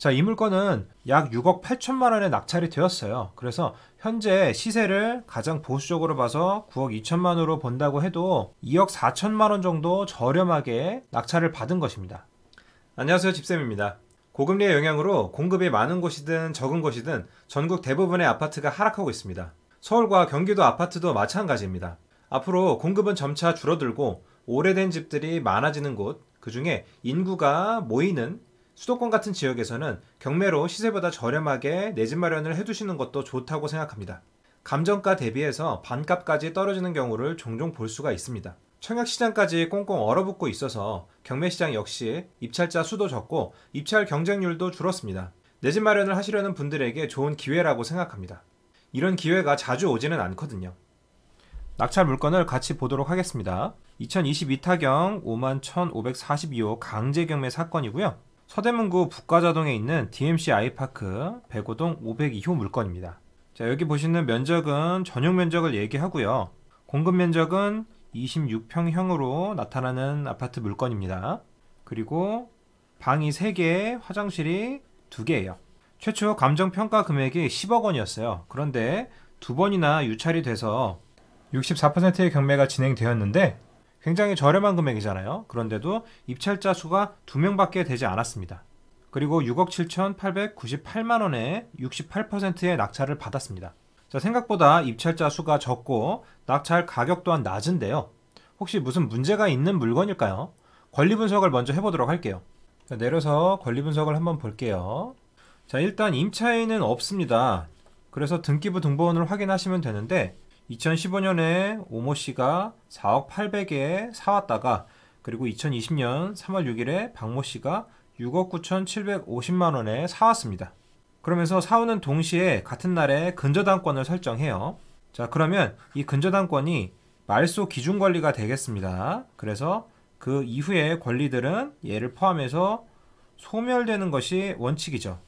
자, 이 물건은 약 6억 8천만 원에 낙찰이 되었어요. 그래서 현재 시세를 가장 보수적으로 봐서 9억 2천만 원으로 본다고 해도 2억 4천만 원 정도 저렴하게 낙찰을 받은 것입니다. 안녕하세요. 집쌤입니다. 고금리의 영향으로 공급이 많은 곳이든 적은 곳이든 전국 대부분의 아파트가 하락하고 있습니다. 서울과 경기도 아파트도 마찬가지입니다. 앞으로 공급은 점차 줄어들고 오래된 집들이 많아지는 곳, 그 중에 인구가 모이는 수도권 같은 지역에서는 경매로 시세보다 저렴하게 내집 마련을 해두시는 것도 좋다고 생각합니다. 감정가 대비해서 반값까지 떨어지는 경우를 종종 볼 수가 있습니다. 청약시장까지 꽁꽁 얼어붙고 있어서 경매시장 역시 입찰자 수도 적고 입찰 경쟁률도 줄었습니다. 내집 마련을 하시려는 분들에게 좋은 기회라고 생각합니다. 이런 기회가 자주 오지는 않거든요. 낙찰 물건을 같이 보도록 하겠습니다. 2022 타경 51,542호 강제경매 사건이고요. 서대문구 북가자동에 있는 DMC 아이파크 105동 502호 물건입니다. 자, 여기 보시는 면적은 전용 면적을 얘기하고요. 공급 면적은 26평형으로 나타나는 아파트 물건입니다. 그리고 방이 3개, 화장실이 2개예요. 최초 감정평가 금액이 10억 원이었어요. 그런데 두 번이나 유찰이 돼서 64%의 경매가 진행되었는데 굉장히 저렴한 금액이잖아요. 그런데도 입찰자 수가 2명밖에 되지 않았습니다. 그리고 6억 7,898만 원에 68%의 낙찰을 받았습니다. 자, 생각보다 입찰자 수가 적고 낙찰 가격 또한 낮은데요. 혹시 무슨 문제가 있는 물건일까요? 권리 분석을 먼저 해보도록 할게요. 자, 내려서 권리 분석을 한번 볼게요. 자, 일단 임차인은 없습니다. 그래서 등기부 등본을 확인하시면 되는데 2015년에 오모 씨가 4억 800에 사왔다가 그리고 2020년 3월 6일에 박모 씨가 6억 9,750만 원에 사왔습니다. 그러면서 사오는 동시에 같은 날에 근저당권을 설정해요. 자, 그러면 이 근저당권이 말소 기준 권리가 되겠습니다. 그래서 그 이후의 권리들은 얘를 포함해서 소멸되는 것이 원칙이죠.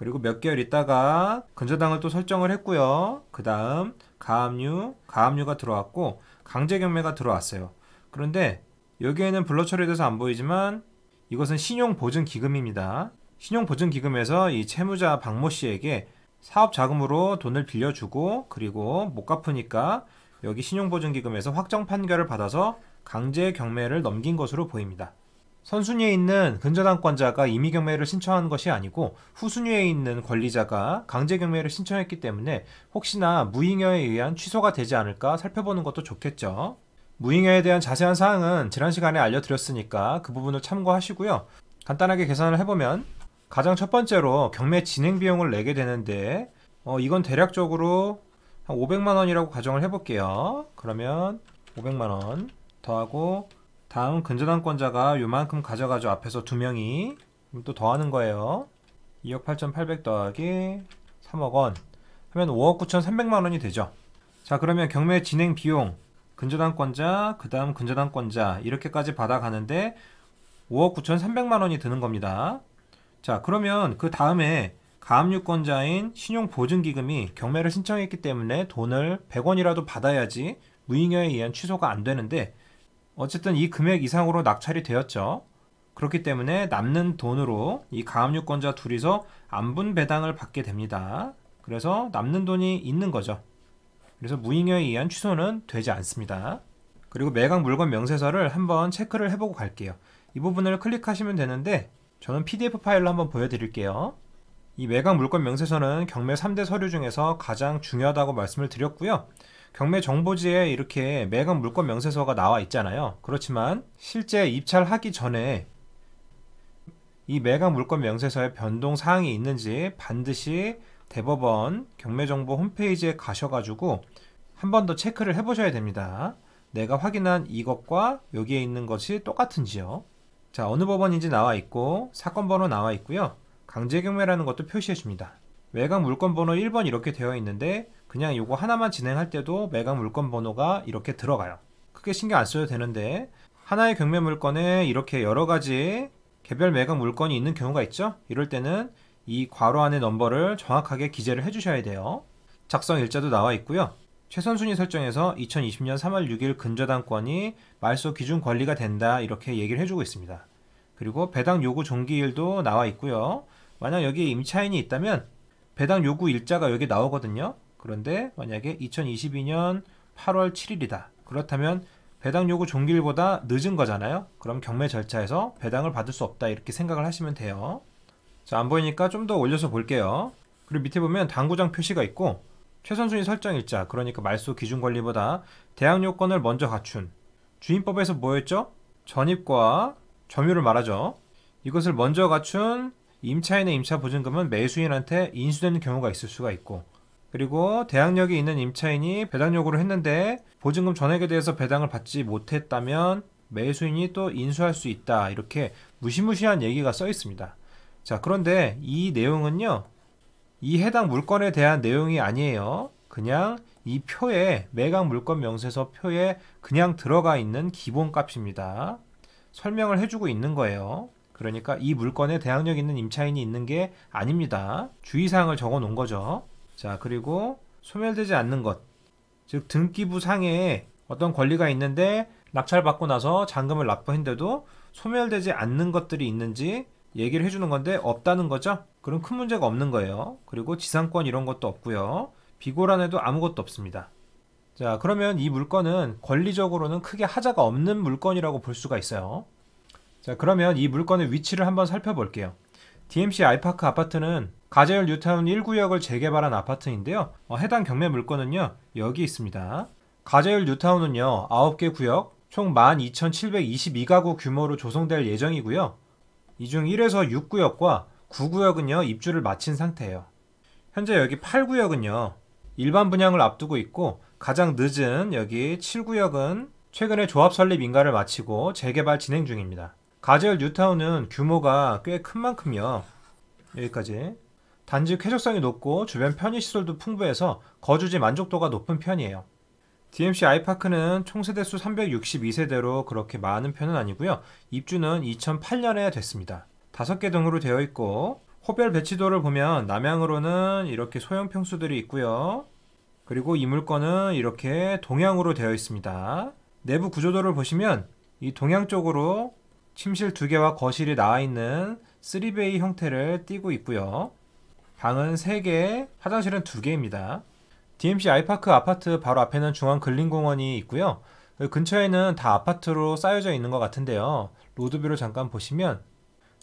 그리고 몇 개월 있다가 근저당을 또 설정을 했고요. 그 다음 가압류, 가압류가 들어왔고 강제경매가 들어왔어요. 그런데 여기에는 블러 처리돼서 안 보이지만 이것은 신용보증기금입니다. 신용보증기금에서 이 채무자 박모 씨에게 사업 자금으로 돈을 빌려주고 그리고 못 갚으니까 여기 신용보증기금에서 확정 판결을 받아서 강제 경매를 넘긴 것으로 보입니다. 선순위에 있는 근저당권자가 임의경매를 신청한 것이 아니고 후순위에 있는 권리자가 강제경매를 신청했기 때문에 혹시나 무잉여에 의한 취소가 되지 않을까 살펴보는 것도 좋겠죠. 무잉여에 대한 자세한 사항은 지난 시간에 알려드렸으니까 그 부분을 참고하시고요. 간단하게 계산을 해보면 가장 첫 번째로 경매 진행 비용을 내게 되는데 어, 이건 대략적으로 한 500만 원이라고 가정을 해볼게요. 그러면 500만 원 더하고 다음 근저당권자가 요만큼 가져가죠. 앞에서 두 명이. 또 더하는 거예요. 2억 8천8백 더하기 3억 원 하면 5억 9천3백만 원이 되죠. 자 그러면 경매 진행 비용 근저당권자 그 다음 근저당권자 이렇게까지 받아가는데 5억 9천3백만 원이 드는 겁니다. 자 그러면 그 다음에 가압류권자인 신용보증기금이 경매를 신청했기 때문에 돈을 100원이라도 받아야지 무잉여에 의한 취소가 안 되는데 어쨌든 이 금액 이상으로 낙찰이 되었죠. 그렇기 때문에 남는 돈으로 이 가압류권자 둘이서 안분 배당을 받게 됩니다. 그래서 남는 돈이 있는 거죠. 그래서 무잉여에 의한 취소는 되지 않습니다. 그리고 매각 물건 명세서를 한번 체크를 해보고 갈게요. 이 부분을 클릭하시면 되는데 저는 PDF 파일로 한번 보여드릴게요. 이 매각 물건 명세서는 경매 3대 서류 중에서 가장 중요하다고 말씀을 드렸고요. 경매 정보지에 이렇게 매각 물건 명세서가 나와 있잖아요. 그렇지만 실제 입찰 하기 전에 이 매각 물건 명세서에 변동 사항이 있는지 반드시 대법원 경매 정보 홈페이지에 가셔가지고 한 번 더 체크를 해보셔야 됩니다. 내가 확인한 이것과 여기에 있는 것이 똑같은지요. 자, 어느 법원인지 나와 있고 사건 번호 나와 있고요. 강제경매라는 것도 표시해 줍니다. 외곽 물건 번호 1번 이렇게 되어 있는데 그냥 이거 하나만 진행할 때도 매각 물건 번호가 이렇게 들어가요. 크게 신경 안 써도 되는데 하나의 경매 물건에 이렇게 여러 가지 개별 매각 물건이 있는 경우가 있죠. 이럴 때는 이 괄호 안에 넘버를 정확하게 기재를 해주셔야 돼요. 작성 일자도 나와 있고요. 최선순위 설정에서 2020년 3월 6일 근저당권이 말소 기준 권리가 된다 이렇게 얘기를 해주고 있습니다. 그리고 배당 요구 종기일도 나와 있고요. 만약 여기에 임차인이 있다면 배당 요구 일자가 여기 나오거든요. 그런데 만약에 2022년 8월 7일이다. 그렇다면 배당 요구 종기일보다 늦은 거잖아요. 그럼 경매 절차에서 배당을 받을 수 없다 이렇게 생각을 하시면 돼요. 자, 안 보이니까 좀 더 올려서 볼게요. 그리고 밑에 보면 당구장 표시가 있고 최선순위 설정 일자 그러니까 말소 기준 권리보다 대항 요건을 먼저 갖춘 주인법에서 뭐였죠? 전입과 점유를 말하죠. 이것을 먼저 갖춘 임차인의 임차 보증금은 매수인한테 인수되는 경우가 있을 수가 있고 그리고 대항력이 있는 임차인이 배당 요구를 했는데 보증금 전액에 대해서 배당을 받지 못했다면 매수인이 또 인수할 수 있다 이렇게 무시무시한 얘기가 써 있습니다. 자 그런데 이 내용은요 이 해당 물건에 대한 내용이 아니에요. 그냥 이 표에 매각 물건 명세서 표에 그냥 들어가 있는 기본값입니다. 설명을 해주고 있는 거예요. 그러니까 이 물건에 대항력 있는 임차인이 있는 게 아닙니다. 주의사항을 적어 놓은 거죠. 자, 그리고 소멸되지 않는 것. 즉, 등기부 상에 어떤 권리가 있는데 낙찰받고 나서 잔금을 납부했는데도 소멸되지 않는 것들이 있는지 얘기를 해주는 건데 없다는 거죠. 그럼 큰 문제가 없는 거예요. 그리고 지상권 이런 것도 없고요. 비고란에도 아무것도 없습니다. 자, 그러면 이 물건은 권리적으로는 크게 하자가 없는 물건이라고 볼 수가 있어요. 자 그러면 이 물건의 위치를 한번 살펴볼게요. DMC 아이파크 아파트는 가재열 뉴타운 1구역을 재개발한 아파트인데요. 어, 해당 경매 물건은요. 여기 있습니다. 가재열 뉴타운은요. 9개 구역 총 12,722가구 규모로 조성될 예정이고요. 이 중 1에서 6구역과 9구역은요. 입주를 마친 상태예요. 현재 여기 8구역은요. 일반 분양을 앞두고 있고 가장 늦은 여기 7구역은 최근에 조합 설립 인가를 마치고 재개발 진행 중입니다. 가젤 뉴타운은 규모가 꽤 큰 만큼요. 여기까지. 단지 쾌적성이 높고 주변 편의시설도 풍부해서 거주지 만족도가 높은 편이에요. DMC 아이파크는 총세대수 362세대로 그렇게 많은 편은 아니고요. 입주는 2008년에 됐습니다. 5개 등으로 되어 있고 호별 배치도를 보면 남향으로는 이렇게 소형 평수들이 있고요. 그리고 이 물건은 이렇게 동향으로 되어 있습니다. 내부 구조도를 보시면 이 동향 쪽으로 침실 두 개와 거실이 나와 있는 3베이 형태를 띄고 있고요. 방은 3개, 화장실은 2개입니다. DMC 아이파크 아파트 바로 앞에는 중앙 근린공원이 있고요. 근처에는 다 아파트로 쌓여져 있는 것 같은데요. 로드뷰를 잠깐 보시면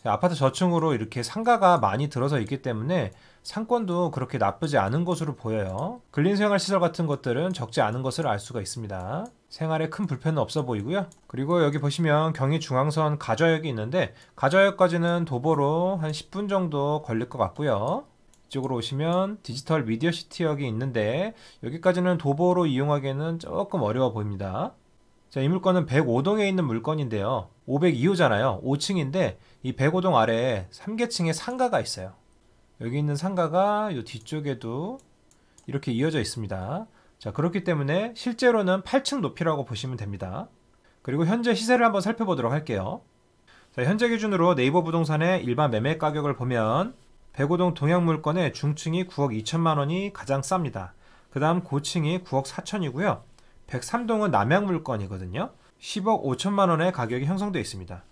아파트 저층으로 이렇게 상가가 많이 들어서 있기 때문에 상권도 그렇게 나쁘지 않은 것으로 보여요. 근린 생활 시설 같은 것들은 적지 않은 것을 알 수가 있습니다. 생활에 큰 불편은 없어 보이고요. 그리고 여기 보시면 경의 중앙선 가좌역이 있는데 가좌역까지는 도보로 한 10분 정도 걸릴 것 같고요. 이쪽으로 오시면 디지털 미디어 시티역이 있는데 여기까지는 도보로 이용하기에는 조금 어려워 보입니다. 자, 이 물건은 105동에 있는 물건인데요. 502호잖아요. 5층인데 이 105동 아래에 3계층에 상가가 있어요. 여기 있는 상가가 이 뒤쪽에도 이렇게 이어져 있습니다. 자, 그렇기 때문에 실제로는 8층 높이라고 보시면 됩니다. 그리고 현재 시세를 한번 살펴보도록 할게요. 자, 현재 기준으로 네이버 부동산의 일반 매매 가격을 보면 배고동 동양 물건의 중층이 9억 2천만 원이 가장 쌉니다. 그 다음 고층이 9억 4천이고요. 103동은 남양 물건이거든요. 10억 5천만 원의 가격이 형성되어 있습니다.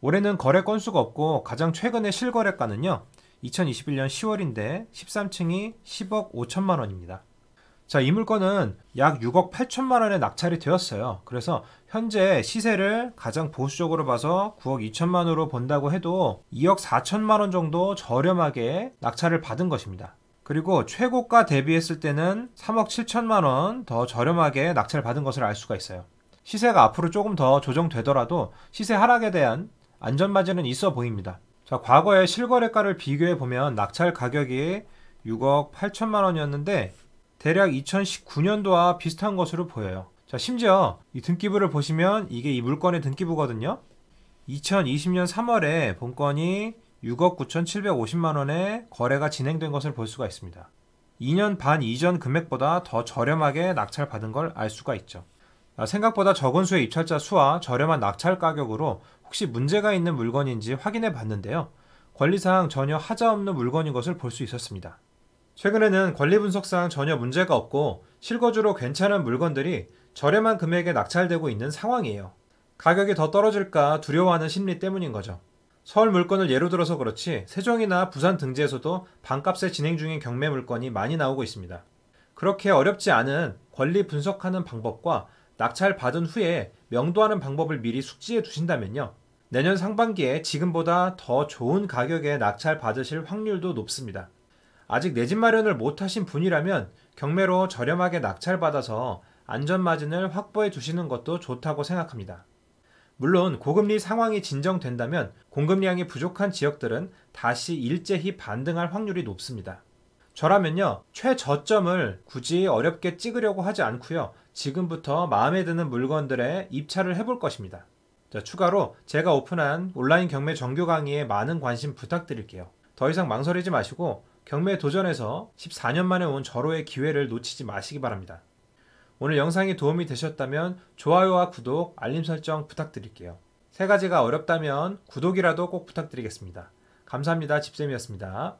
올해는 거래 건수가 없고 가장 최근의 실거래가는요. 2021년 10월인데 13층이 10억 5천만 원입니다. 자, 이 물건은 약 6억 8천만 원에 낙찰이 되었어요. 그래서 현재 시세를 가장 보수적으로 봐서 9억 2천만 원으로 본다고 해도 2억 4천만 원 정도 저렴하게 낙찰을 받은 것입니다. 그리고 최고가 대비했을 때는 3억 7천만 원 더 저렴하게 낙찰 을 받은 것을 알 수가 있어요. 시세가 앞으로 조금 더 조정되더라도 시세 하락에 대한 안전마진은 있어 보입니다. 자, 과거의 실거래가를 비교해 보면 낙찰 가격이 6억 8천만 원이었는데 대략 2019년도와 비슷한 것으로 보여요. 자, 심지어 이 등기부를 보시면 이게 이 물건의 등기부거든요. 2020년 3월에 본건이 6억 9,750만 원에 거래가 진행된 것을 볼 수가 있습니다. 2년 반 이전 금액보다 더 저렴하게 낙찰 받은 걸 알 수가 있죠. 아, 생각보다 적은 수의 입찰자 수와 저렴한 낙찰 가격으로 혹시 문제가 있는 물건인지 확인해 봤는데요. 권리상 전혀 하자 없는 물건인 것을 볼 수 있었습니다. 최근에는 권리 분석상 전혀 문제가 없고 실거주로 괜찮은 물건들이 저렴한 금액에 낙찰되고 있는 상황이에요. 가격이 더 떨어질까 두려워하는 심리 때문인 거죠. 서울 물건을 예로 들어서 그렇지 세종이나 부산 등지에서도 반값에 진행 중인 경매 물건이 많이 나오고 있습니다. 그렇게 어렵지 않은 권리 분석하는 방법과 낙찰 받은 후에 명도하는 방법을 미리 숙지해 두신다면요. 내년 상반기에 지금보다 더 좋은 가격에 낙찰 받으실 확률도 높습니다. 아직 내 집 마련을 못하신 분이라면 경매로 저렴하게 낙찰받아서 안전마진을 확보해 주시는 것도 좋다고 생각합니다. 물론 고금리 상황이 진정된다면 공급량이 부족한 지역들은 다시 일제히 반등할 확률이 높습니다. 저라면요, 최저점을 굳이 어렵게 찍으려고 하지 않고요, 지금부터 마음에 드는 물건들의 입찰을 해볼 것입니다. 자, 추가로 제가 오픈한 온라인 경매 정규 강의에 많은 관심 부탁드릴게요. 더 이상 망설이지 마시고 경매도전에서 14년 만에 온 절호의 기회를 놓치지 마시기 바랍니다. 오늘 영상이 도움이 되셨다면 좋아요와 구독, 알림 설정 부탁드릴게요. 세 가지가 어렵다면 구독이라도 꼭 부탁드리겠습니다. 감사합니다. 집쌤이었습니다.